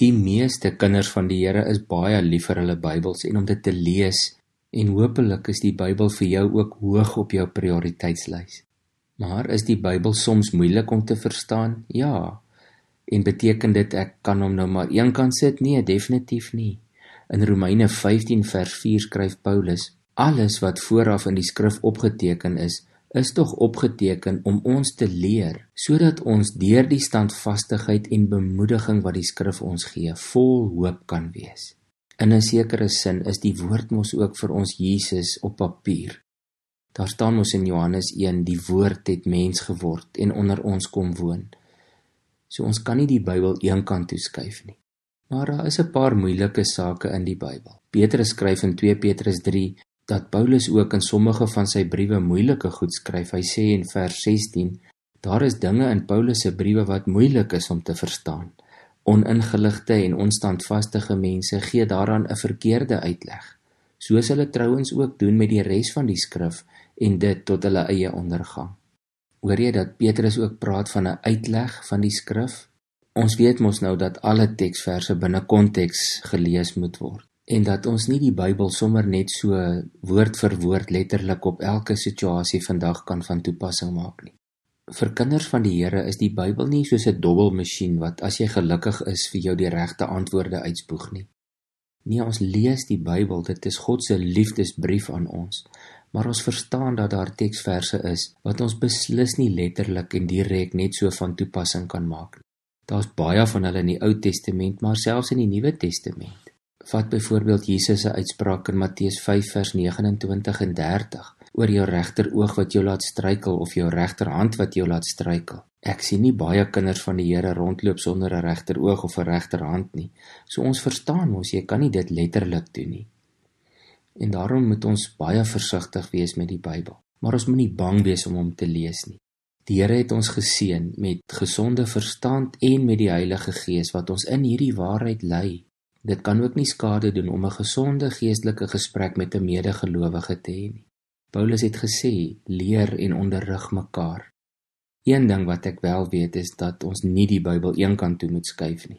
die meeste kinders van die Here is baie lief vir hulle Bybels en om dit te lees en hopelik is die Bybel vir jou ook hoog op jou prioriteitslys. Maar is die Bybel soms moeilik om te verstaan? Ja. En beteken dit ek kan hom nou maar eenkant sit? Nee, definitief nie. In Romeine 15 vers 4 skryf Paulus: "Alles wat vooraf in die skrif opgeteken is, is tog opgeteken om ons te leer sodat ons deur die standvastigheid en bemoediging wat die skrif ons gee, vol hoop kan wees. In 'n sekere sin is die woord mos ook vir ons Jesus op papier. Daar staan mos in Johannes 1 die woord het mens geword en onder ons kom woon. So ons kan nie die Bybel eenkant toe skuif nie. Maar daar is 'n paar moeilike sake in die Bybel. Petrus skryf in 2 Petrus 3 dat Paulus ook in sommige van sy briewe moeilike goed skryf. Hy sê in vers 16: Daar is dinge in Paulus se briewe wat moeilik is om te verstaan. Oningeligte en onstandvaste mense gee daaraan 'n verkeerde uitleg, soos hulle trouens ook doen met die res van die skrif en dit tot hulle eie ondergang. Hoor jy dat Petrus ook praat van 'n uitleg van die skrif? Ons weet mos nou dat alle teksverse binne konteks gelees moet word en dat ons nie die Bybel sommer net so woord vir woord letterlik op elke situasie vandag kan van toepassing maak nie. Vir kinders van die Here is die Bybel nie soos 'n dobbelmasjien wat as jy gelukkig is vir jou die regte antwoorde uitspoeg nie. Nee, ons lees die Bybel, dit is God se liefdesbrief aan ons. Maar ons verstaan dat daar teksverse is wat ons beslis nie letterlik en direk net so van toepassing kan maak nie. Daar's baie van hulle in die Ou Testament, maar selfs in die Nuwe Testament. Vat byvoorbeeld Jesus se uitspraak in Matteus 5 vers 29 en 30 oor jou regter oog wat jou laat struikel of jou regter hand wat jou laat struikel. Ek sien nie baie kinders van die Here rondloop sonder 'n regter oog of 'n regter hand nie. So ons verstaan mos jy kan nie dit letterlik doen nie. En daarom moet ons baie versigtig wees met die Bybel. Maar ons moenie bang wees om hom te lees nie. Die Here het ons geseën met gesonde verstand en met die Heilige Gees wat ons in hierdie waarheid lei Dit kan ook nie skade doen om 'n gesonde geestelike gesprek met 'n medegelowige te hê nie. Paulus het gesê: "Leer en onderrig mekaar." Een ding wat ek wel weet is dat ons nie die Bybel eenkant toe moet skuif nie.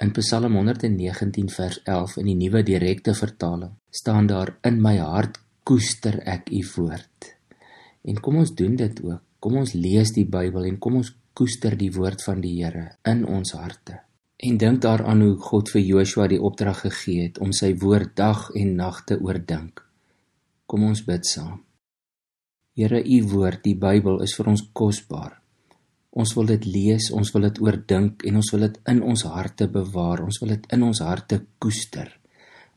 In Psalm 119 vers 11 in die Nuwe Direkte Vertaling staan daar: "In my hart koester ek u woord." En kom ons doen dit ook. Kom ons lees die Bybel en kom ons koester die woord van die Here in ons harte en dink daaraan hoe God vir Joshua die opdrag gegee het om sy woord dag en nag te oordink. Kom ons bid saam. Here, u woord, die Bybel is vir ons kosbaar. Ons wil dit lees, ons wil dit oordink en ons wil dit in ons harte bewaar. Ons wil dit in ons harte koester.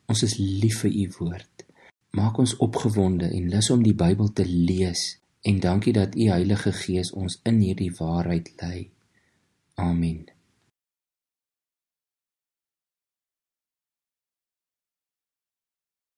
Ons is lief vir u woord. Maak ons opgewonde en lus om die Bybel te lees en dankie dat u Heilige Gees ons in hierdie waarheid lei. Amen.